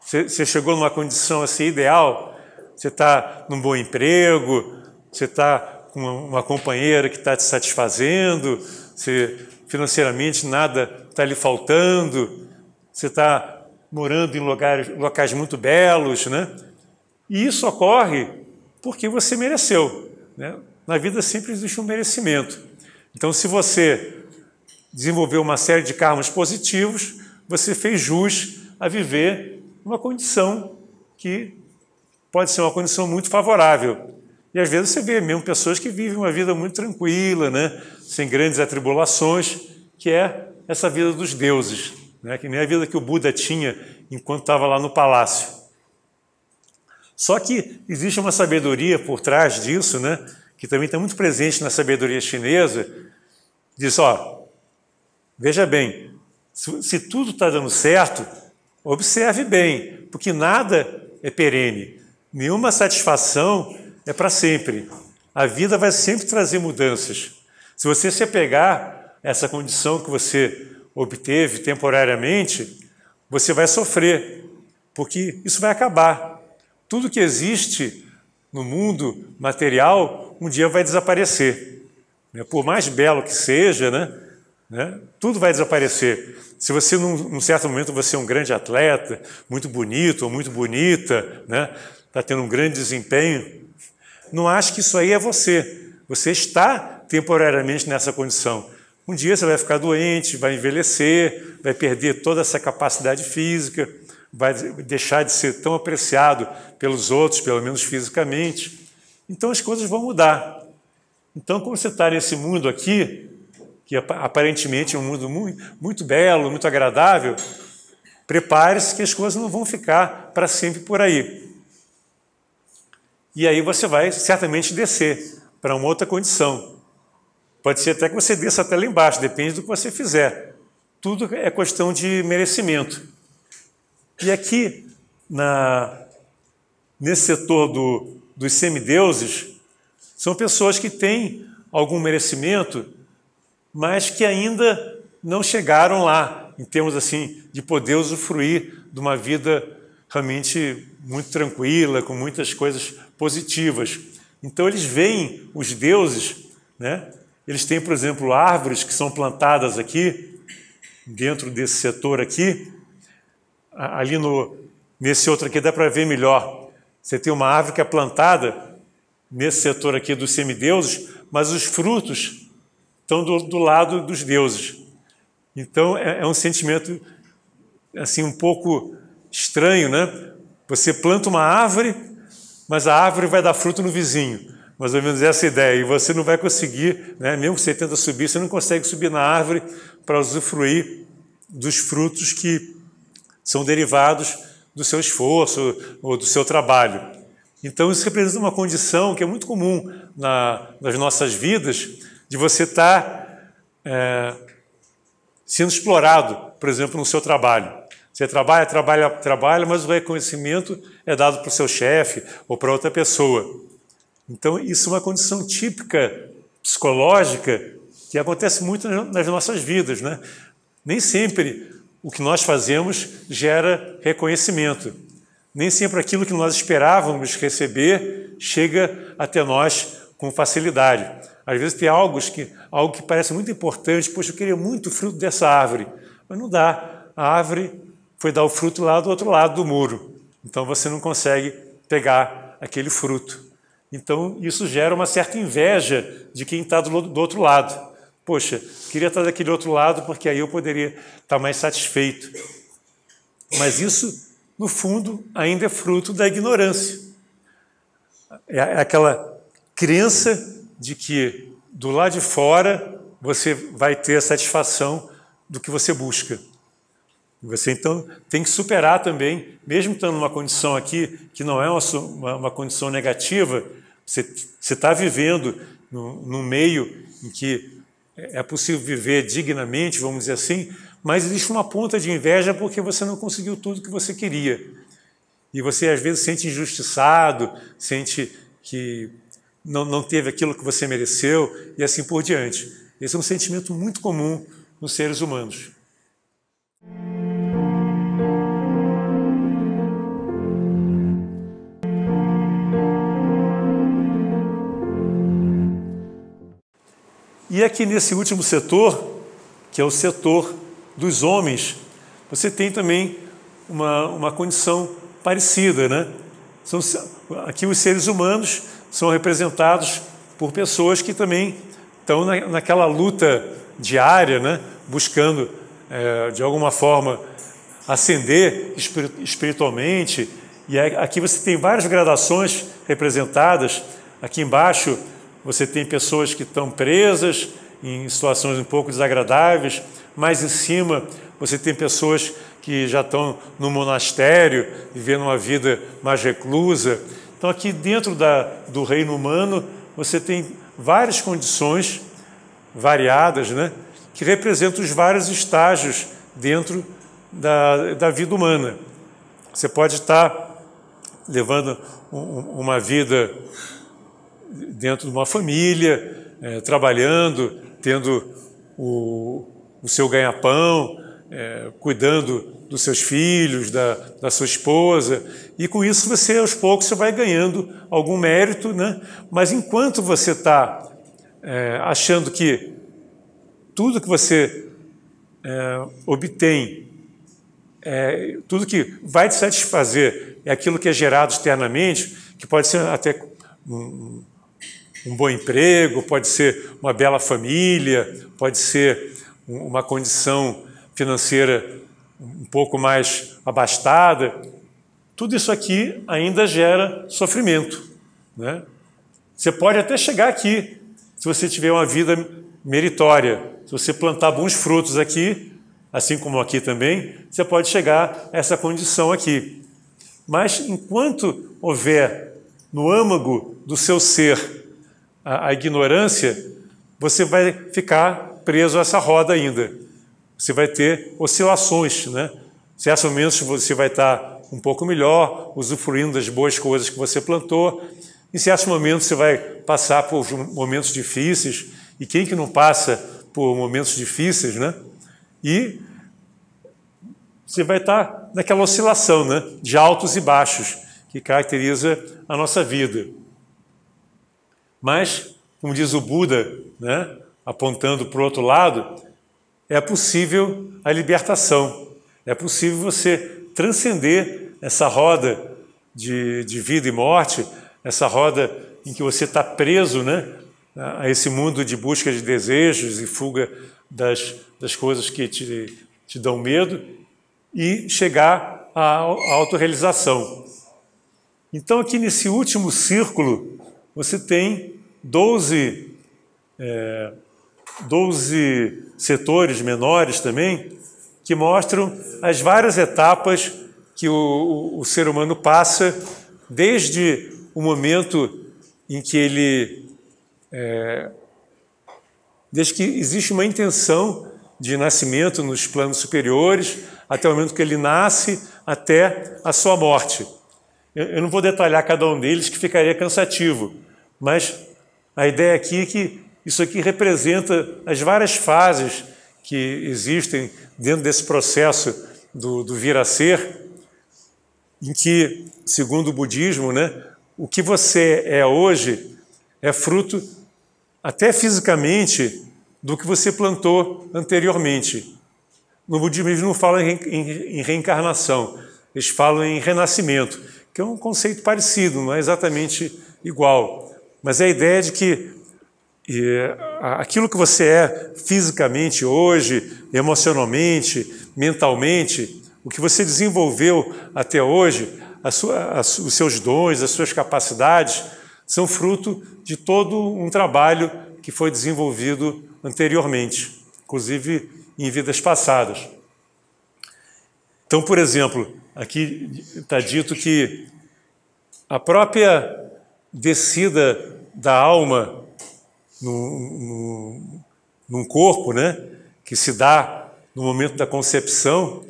você chegou numa condição assim ideal, você está num bom emprego, você está com uma, companheira que está te satisfazendo, você financeiramente nada está lhe faltando, você está morando em lugares, locais muito belos, né? E isso ocorre porque você mereceu. Né? Na vida sempre existe um merecimento. Então, se você desenvolveu uma série de karmas positivos, você fez jus a viver uma condição que pode ser uma condição muito favorável. E às vezes você vê mesmo pessoas que vivem uma vida muito tranquila, né? sem grandes atribulações, que é essa vida dos deuses, né? que nem a vida que o Buda tinha enquanto estava lá no palácio. Só que existe uma sabedoria por trás disso, né? que também está muito presente na sabedoria chinesa, diz, ó, veja bem, se, se tudo está dando certo, observe bem, porque nada é perene, nenhuma satisfação é para sempre. A vida vai sempre trazer mudanças. Se você se apegar a essa condição que você obteve temporariamente, você vai sofrer, porque isso vai acabar. Tudo que existe no mundo material um dia vai desaparecer. Né? Por mais belo que seja, né? Né? Tudo vai desaparecer. Se você, num, num, certo momento, você é um grande atleta, muito bonito ou muito bonita, está né? Tá tendo um grande desempenho, não acho que isso aí é você. Você está temporariamente nessa condição. Um dia você vai ficar doente, vai envelhecer, vai perder toda essa capacidade física, vai deixar de ser tão apreciado pelos outros, pelo menos fisicamente. Então as coisas vão mudar. Então, como você está nesse mundo aqui, que aparentemente é um mundo muito, muito belo, muito agradável, prepare-se que as coisas não vão ficar para sempre por aí. E aí você vai certamente descer para uma outra condição Pode ser até que você desça até lá embaixo, depende do que você fizer. Tudo é questão de merecimento. E aqui, na, nesse setor do, dos semideuses, são pessoas que têm algum merecimento, mas que ainda não chegaram lá, em termos assim, de poder usufruir de uma vida realmente muito tranquila, com muitas coisas positivas. Então eles veem os deuses, né? Eles têm, por exemplo, árvores que são plantadas aqui, dentro desse setor aqui. Ali no, nesse outro aqui dá para ver melhor. Você tem uma árvore que é plantada nesse setor aqui dos semideuses, mas os frutos estão do, do lado dos deuses. Então é, é um sentimento assim um pouco estranho, né? Você planta uma árvore, mas a árvore vai dar fruto no vizinho mais ou menos essa ideia. E você não vai conseguir, né, mesmo que você tenta subir, você não consegue subir na árvore para usufruir dos frutos que são derivados do seu esforço ou do seu trabalho. Então, isso representa uma condição que é muito comum na, nas nossas vidas, de você estar tá, é, sendo explorado, por exemplo, no seu trabalho. Você trabalha, trabalha, trabalha, mas o reconhecimento é dado para o seu chefe ou para outra pessoa. Então, isso é uma condição típica psicológica que acontece muito nas nossas vidas, né? Nem sempre o que nós fazemos gera reconhecimento. Nem sempre aquilo que nós esperávamos receber chega até nós com facilidade. Às vezes tem algo que, algo que parece muito importante, poxa, eu queria muito o fruto dessa árvore, mas não dá. A árvore foi dar o fruto lá do outro lado do muro. Então você não consegue pegar aquele fruto. Então, isso gera uma certa inveja de quem está do, do, outro lado. Poxa, queria estar tá daquele outro lado porque aí eu poderia estar tá mais satisfeito. Mas isso, no fundo, ainda é fruto da ignorância. É, é aquela crença de que do lado de fora você vai ter a satisfação do que você busca. Você então tem que superar também, mesmo estando numa condição aqui que não é uma, uma, uma condição negativa, você está vivendo no, no meio em que é possível viver dignamente, vamos dizer assim, mas existe uma ponta de inveja porque você não conseguiu tudo que você queria. E você às vezes sente injustiçado, sente que não, não teve aquilo que você mereceu e assim por diante. Esse é um sentimento muito comum nos seres humanos. E aqui nesse último setor, que é o setor dos homens, você tem também uma, uma condição parecida, né? São, aqui os seres humanos são representados por pessoas que também estão na, naquela luta diária, né? Buscando, é, de alguma forma, ascender espiritualmente. E aqui você tem várias gradações representadas. Aqui embaixo você tem pessoas que estão presas em situações um pouco desagradáveis, mais em cima você tem pessoas que já estão no monastério, vivendo uma vida mais reclusa. Então, aqui dentro da, do reino humano, você tem várias condições variadas, né, que representam os vários estágios dentro da, da vida humana. Você pode estar levando uma vida dentro de uma família, é, trabalhando, tendo o, o seu ganha-pão, é, cuidando dos seus filhos, da, da, sua esposa, e com isso você, aos poucos, você vai ganhando algum mérito, né? mas enquanto você está é, achando que tudo que você é, obtém, é, tudo que vai te satisfazer é aquilo que é gerado externamente, que pode ser até um, um bom emprego, pode ser uma bela família, pode ser uma condição financeira um pouco mais abastada. Tudo isso aqui ainda gera sofrimento. Né? Você pode até chegar aqui, se você tiver uma vida meritória, se você plantar bons frutos aqui, assim como aqui também, você pode chegar a essa condição aqui. Mas enquanto houver no âmago do seu ser a, a ignorância, você vai ficar preso a essa roda ainda. Você vai ter oscilações, né? Certo momentos você vai estar um pouco melhor, usufruindo das boas coisas que você plantou. Em certos momentos você vai passar por momentos difíceis, e quem que não passa por momentos difíceis, né? E você vai estar naquela oscilação, né? De altos e baixos que caracteriza a nossa vida. Mas, como diz o Buda, né, apontando para o outro lado, é possível a libertação, é possível você transcender essa roda de, de vida e morte, essa roda em que você está preso né, a esse mundo de busca de desejos e fuga das, das coisas que te, te dão medo e chegar à, à autorrealização. Então, aqui nesse último círculo, você tem 12, é, 12 setores menores também, que mostram as várias etapas que o, o, o ser humano passa desde o momento em que ele. É, desde que existe uma intenção de nascimento nos planos superiores, até o momento que ele nasce, até a sua morte. Eu, eu não vou detalhar cada um deles, que ficaria cansativo, mas a ideia aqui é que isso aqui representa as várias fases que existem dentro desse processo do, do vir a ser, em que, segundo o budismo, né, o que você é hoje é fruto, até fisicamente, do que você plantou anteriormente. No budismo, eles não falam em, reencarnação, eles falam em renascimento, que é um conceito parecido, não é exatamente igual mas é a ideia de que aquilo que você é fisicamente hoje, emocionalmente, mentalmente, o que você desenvolveu até hoje, sua, os seus dons, as suas capacidades, são fruto de todo um trabalho que foi desenvolvido anteriormente, inclusive em vidas passadas. Então, por exemplo, aqui está dito que a própria descida da alma num, num, corpo, né, que se dá no momento da concepção,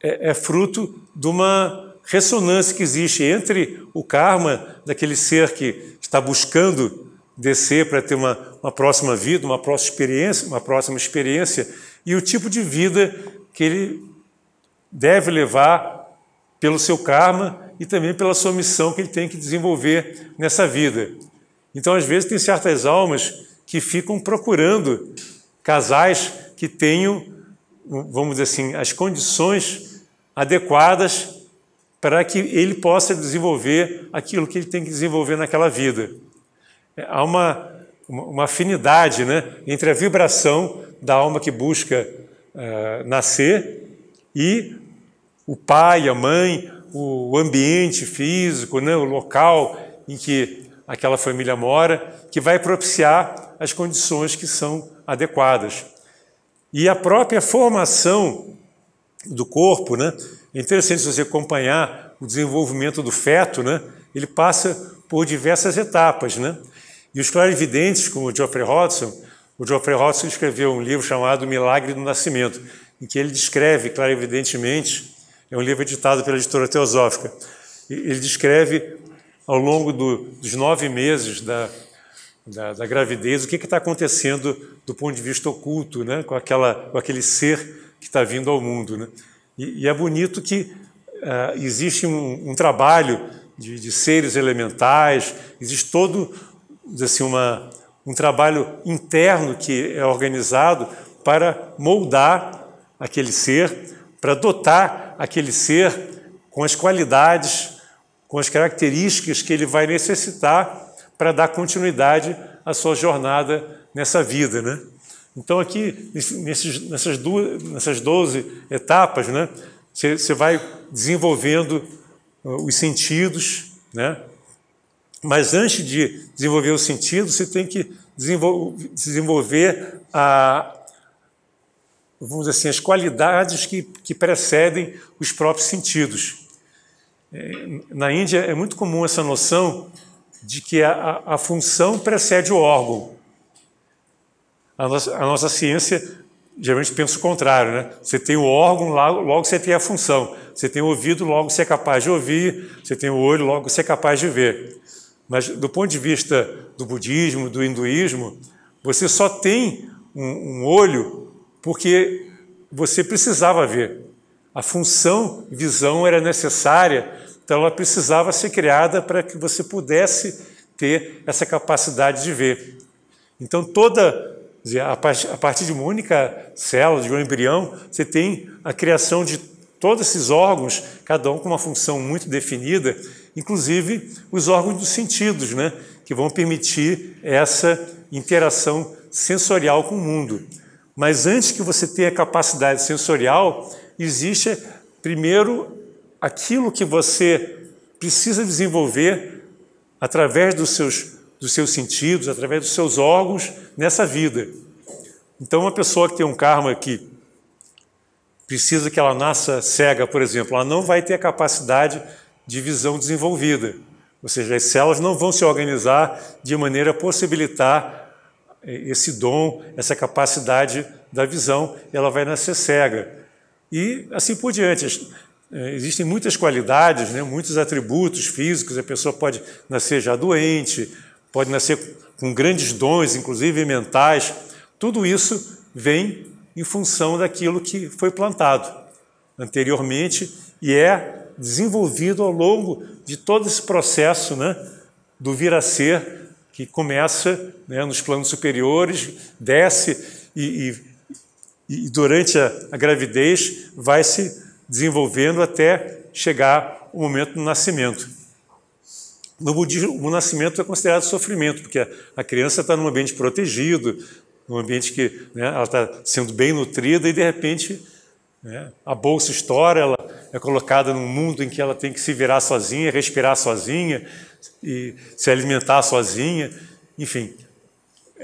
é, é fruto de uma ressonância que existe entre o karma daquele ser que está buscando descer para ter uma, uma próxima vida, uma próxima experiência, uma próxima experiência e o tipo de vida que ele deve levar pelo seu karma e também pela sua missão que ele tem que desenvolver nessa vida. Então, às vezes, tem certas almas que ficam procurando casais que tenham, vamos dizer assim, as condições adequadas para que ele possa desenvolver aquilo que ele tem que desenvolver naquela vida. Há uma, uma afinidade né, entre a vibração da alma que busca uh, nascer e o pai, a mãe, o ambiente físico, né, o local em que aquela família mora, que vai propiciar as condições que são adequadas. E a própria formação do corpo, né? É interessante você acompanhar o desenvolvimento do feto, né? Ele passa por diversas etapas, né? E os clarividentes, como o Geoffrey Hodgson, o Geoffrey Hodgson escreveu um livro chamado Milagre do Nascimento, em que ele descreve clarividentemente é um livro editado pela editora Teosófica. Ele descreve, ao longo do, dos nove meses da, da, da gravidez, o que está acontecendo do ponto de vista oculto, né? com, aquela, com aquele ser que está vindo ao mundo. Né? E, e é bonito que uh, existe um, um trabalho de, de, seres elementais, existe todo assim, uma, um trabalho interno que é organizado para moldar aquele ser, para dotar aquele ser com as qualidades, com as características que ele vai necessitar para dar continuidade à sua jornada nessa vida, né? Então aqui nesses, nessas duas, nessas 12 etapas, né, você, vai desenvolvendo ah, os sentidos, né? Mas antes de desenvolver os sentidos, você tem que desenvolver a, vamos dizer assim, as qualidades que, que precedem os próprios sentidos. É, na Índia é muito comum essa noção de que a, a função precede o órgão. A nossa, a nossa, ciência geralmente pensa o contrário, né? Você tem o órgão, logo você tem a função. Você tem o ouvido, logo você é capaz de ouvir. Você tem o olho, logo você é capaz de ver. Mas do ponto de vista do budismo, do hinduísmo, você só tem um, um olho porque você precisava ver. A função visão era necessária, então ela precisava ser criada para que você pudesse ter essa capacidade de ver. Então toda a partir de uma única célula, de um embrião, você tem a criação de todos esses órgãos, cada um com uma função muito definida, inclusive os órgãos dos sentidos, né, que vão permitir essa interação sensorial com o mundo. Mas antes que você tenha capacidade sensorial, existe primeiro aquilo que você precisa desenvolver através dos seus, dos seus sentidos, através dos seus órgãos nessa vida. Então, uma pessoa que tem um karma que precisa que ela nasça cega, por exemplo, ela não vai ter a capacidade de visão desenvolvida. Ou seja, as células não vão se organizar de maneira a possibilitar é, esse dom, essa capacidade da visão, ela vai nascer cega. E assim por diante. É, existem muitas qualidades, né, muitos atributos físicos, a pessoa pode nascer já doente, pode nascer com grandes dons, inclusive mentais. Tudo isso vem em função daquilo que foi plantado anteriormente e é desenvolvido ao longo de todo esse processo né, do vir a ser que começa né, nos planos superiores, desce e, e, e durante a, a gravidez vai se desenvolvendo até chegar o momento do nascimento. No budismo, o nascimento é considerado sofrimento, porque a criança está num ambiente protegido, num ambiente que né, ela está sendo bem nutrida e, de repente, né, a bolsa estoura, ela é colocada num mundo em que ela tem que se virar sozinha, respirar sozinha, e se alimentar sozinha, enfim,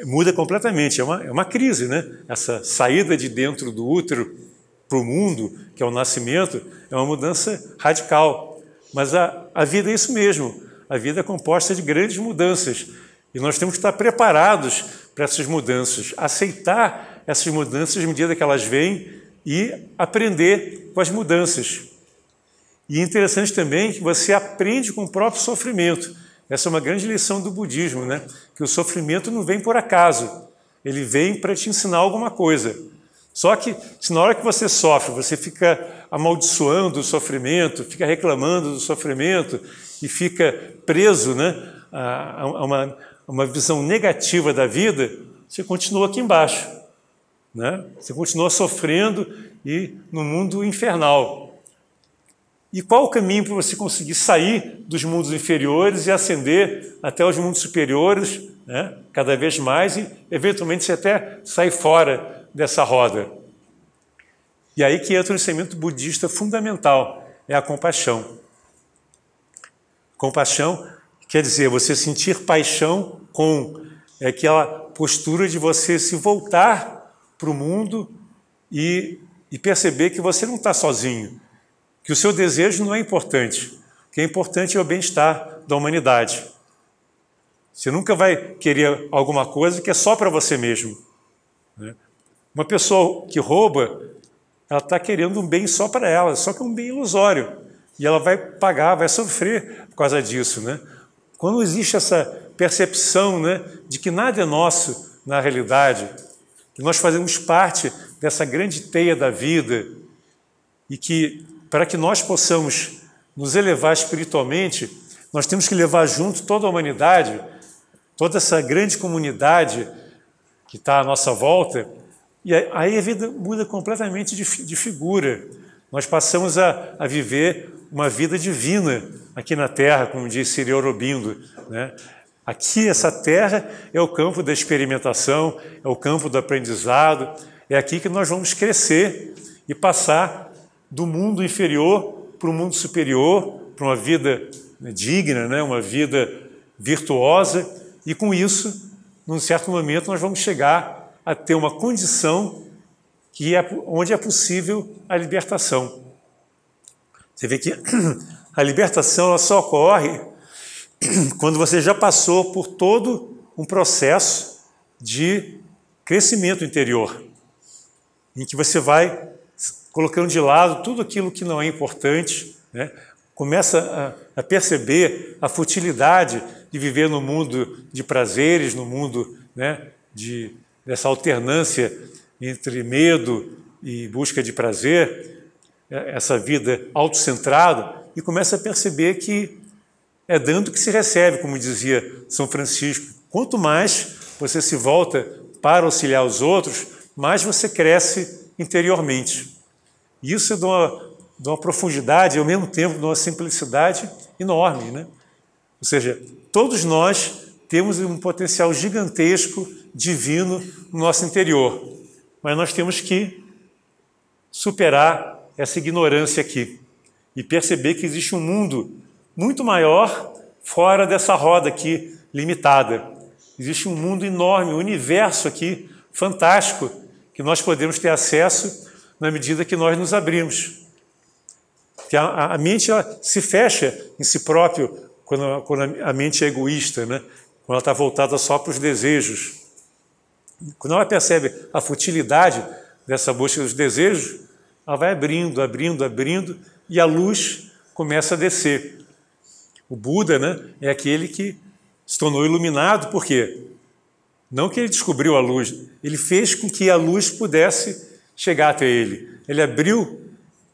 muda completamente. É uma, é uma crise, né? Essa saída de dentro do útero para o mundo, que é o nascimento, é uma mudança radical. Mas a, a vida é isso mesmo. A vida é composta de grandes mudanças. E nós temos que estar preparados para essas mudanças, aceitar essas mudanças à medida que elas vêm e aprender com as mudanças. E é interessante também que você aprende com o próprio sofrimento. Essa é uma grande lição do budismo, né? Que o sofrimento não vem por acaso. Ele vem para te ensinar alguma coisa. Só que se na hora que você sofre, você fica amaldiçoando o sofrimento, fica reclamando do sofrimento e fica preso né, a, a uma, a uma visão negativa da vida, você continua aqui embaixo. Né? Você continua sofrendo e no mundo infernal. E qual o caminho para você conseguir sair dos mundos inferiores e ascender até os mundos superiores, né, cada vez mais, e eventualmente você até sair fora dessa roda? E aí que entra o ensinamento budista fundamental, é a compaixão. Compaixão quer dizer você sentir paixão com é aquela postura de você se voltar para o mundo e, e perceber que você não está sozinho, que o seu desejo não é importante. O que é importante é o bem-estar da humanidade. Você nunca vai querer alguma coisa que é só para você mesmo. Né? Uma pessoa que rouba, ela está querendo um bem só para ela, só que é um bem ilusório. E ela vai pagar, vai sofrer por causa disso. Né? Quando existe essa percepção né, de que nada é nosso na realidade, que nós fazemos parte dessa grande teia da vida e que para que nós possamos nos elevar espiritualmente, nós temos que levar junto toda a humanidade, toda essa grande comunidade que está à nossa volta, e aí a vida muda completamente de, de figura. Nós passamos a, a, viver uma vida divina aqui na Terra, como diz Siri Orobindo. Né? Aqui, essa Terra é o campo da experimentação, é o campo do aprendizado, é aqui que nós vamos crescer e passar do mundo inferior para o mundo superior, para uma vida né, digna, né? uma vida virtuosa, e com isso, num certo momento, nós vamos chegar a ter uma condição que é onde é possível a libertação. Você vê que a libertação ela só ocorre quando você já passou por todo um processo de crescimento interior, em que você vai colocando de lado tudo aquilo que não é importante, né? começa a, a, perceber a futilidade de viver no mundo de prazeres, no mundo né, de, dessa alternância entre medo e busca de prazer, é, essa vida autocentrada, e começa a perceber que é dando que se recebe, como dizia São Francisco. Quanto mais você se volta para auxiliar os outros, mais você cresce interiormente isso é de uma, de uma profundidade e, ao mesmo tempo, de uma simplicidade enorme. Né? Ou seja, todos nós temos um potencial gigantesco, divino, no nosso interior. Mas nós temos que superar essa ignorância aqui e perceber que existe um mundo muito maior fora dessa roda aqui limitada. Existe um mundo enorme, um universo aqui fantástico que nós podemos ter acesso na medida que nós nos abrimos. Que a, a, mente ela se fecha em si próprio quando, quando a mente é egoísta, né? quando ela está voltada só para os desejos. Quando ela percebe a futilidade dessa busca dos desejos, ela vai abrindo, abrindo, abrindo e a luz começa a descer. O Buda né, é aquele que se tornou iluminado, por quê? Não que ele descobriu a luz, ele fez com que a luz pudesse chegar até ele. Ele abriu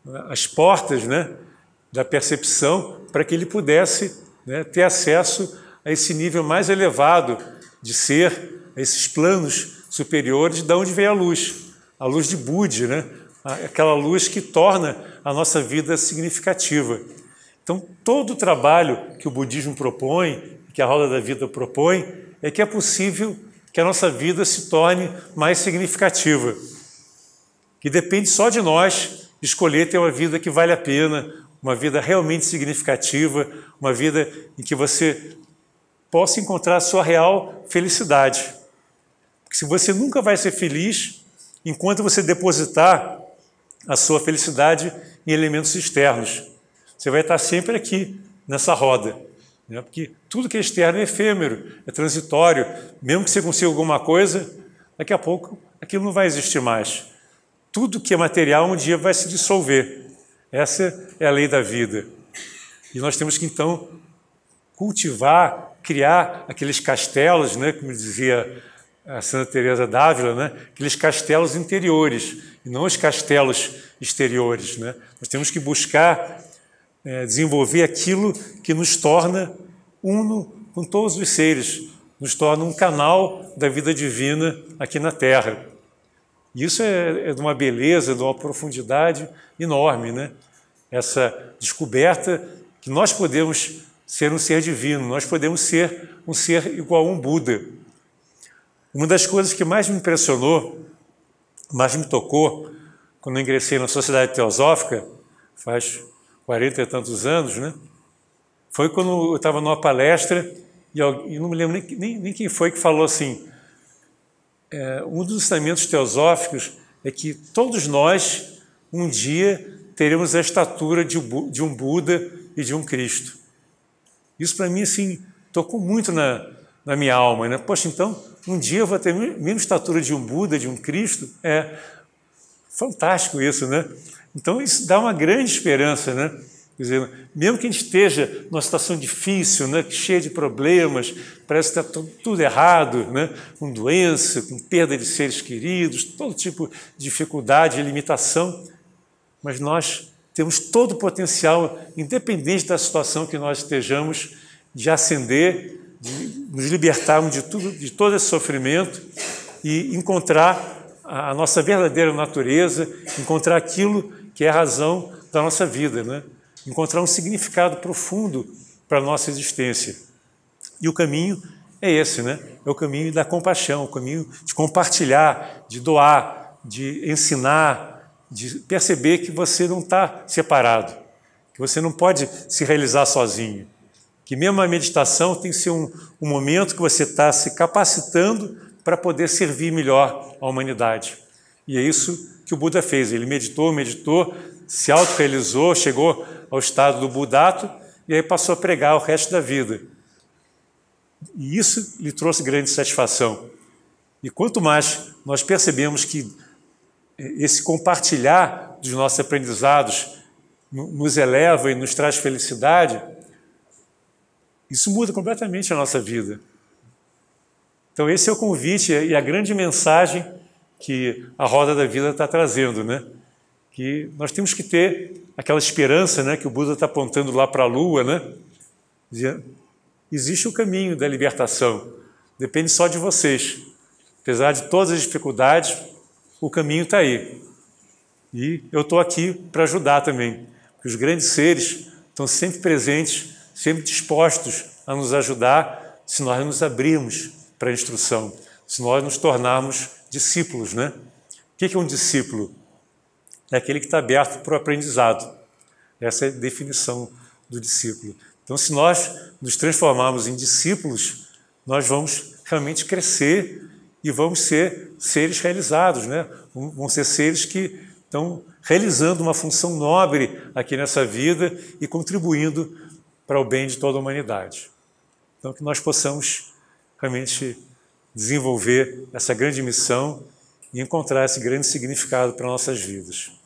eh, as portas né, da percepção para que ele pudesse né, ter acesso a esse nível mais elevado de ser, a esses planos superiores, da onde vem a luz, a luz de Budi, né? aquela luz que torna a nossa vida significativa. Então, todo o trabalho que o budismo propõe, que a roda da vida propõe, é que é possível que a nossa vida se torne mais significativa que depende só de nós escolher ter uma vida que vale a pena, uma vida realmente significativa, uma vida em que você possa encontrar a sua real felicidade. Porque se você nunca vai ser feliz enquanto você depositar a sua felicidade em elementos externos. Você vai estar sempre aqui nessa roda, né? porque tudo que é externo é efêmero, é transitório. Mesmo que você consiga alguma coisa, daqui a pouco aquilo não vai existir mais. Tudo que é material um dia vai se dissolver. Essa é a lei da vida. E nós temos que então cultivar, criar aqueles castelos, né, como dizia a Santa Teresa d'Ávila, né, aqueles castelos interiores e não os castelos exteriores, né? Nós temos que buscar é, desenvolver aquilo que nos torna uno com todos os seres, nos torna um canal da vida divina aqui na Terra. E isso é, é de uma beleza, de uma profundidade enorme, né? Essa descoberta que nós podemos ser um ser divino, nós podemos ser um ser igual a um Buda. Uma das coisas que mais me impressionou, mais me tocou, quando eu ingressei na Sociedade Teosófica, faz quarenta e tantos anos, né? Foi quando eu estava numa palestra e, alguém, não me lembro nem, nem, nem, quem foi que falou assim: é, um dos ensinamentos teosóficos é que todos nós, um dia, teremos a estatura de, de um Buda e de um Cristo. Isso para mim, assim, tocou muito na, na minha alma, né? Poxa, então, um dia eu vou ter a mesma estatura de um Buda, de um Cristo? É fantástico isso, né? Então, isso dá uma grande esperança, né? Quer dizer, mesmo que a gente esteja numa situação difícil, né, cheia de problemas, parece que está tudo errado, né, com doença, com perda de seres queridos, todo tipo de dificuldade limitação, mas nós temos todo o potencial, independente da situação que nós estejamos, de ascender, de nos libertarmos de, tudo, de todo esse sofrimento e encontrar a nossa verdadeira natureza, encontrar aquilo que é a razão da nossa vida, né? encontrar um significado profundo para a nossa existência. E o caminho é esse, né? É o caminho da compaixão, o caminho de compartilhar, de doar, de ensinar, de perceber que você não está separado, que você não pode se realizar sozinho, que mesmo a meditação tem que ser um, um momento que você está se capacitando para poder servir melhor à humanidade. E é isso que o Buda fez. Ele meditou, meditou, se auto realizou, chegou ao estado do Budato e aí passou a pregar o resto da vida. E isso lhe trouxe grande satisfação. E quanto mais nós percebemos que esse compartilhar dos nossos aprendizados nos eleva e nos traz felicidade, isso muda completamente a nossa vida. Então, esse é o convite e a grande mensagem que a roda da vida está trazendo, né? que nós temos que ter aquela esperança né, que o Buda está apontando lá para a lua, né? existe o caminho da libertação, depende só de vocês. Apesar de todas as dificuldades, o caminho está aí. E eu estou aqui para ajudar também, porque os grandes seres estão sempre presentes, sempre dispostos a nos ajudar se nós nos abrirmos para a instrução, se nós nos tornarmos discípulos, né? O que é um discípulo? é aquele que está aberto para o aprendizado. Essa é a definição do discípulo. Então, se nós nos transformarmos em discípulos, nós vamos realmente crescer e vamos ser seres realizados, né? Vão ser seres que estão realizando uma função nobre aqui nessa vida e contribuindo para o bem de toda a humanidade. Então, que nós possamos realmente desenvolver essa grande missão e encontrar esse grande significado para nossas vidas.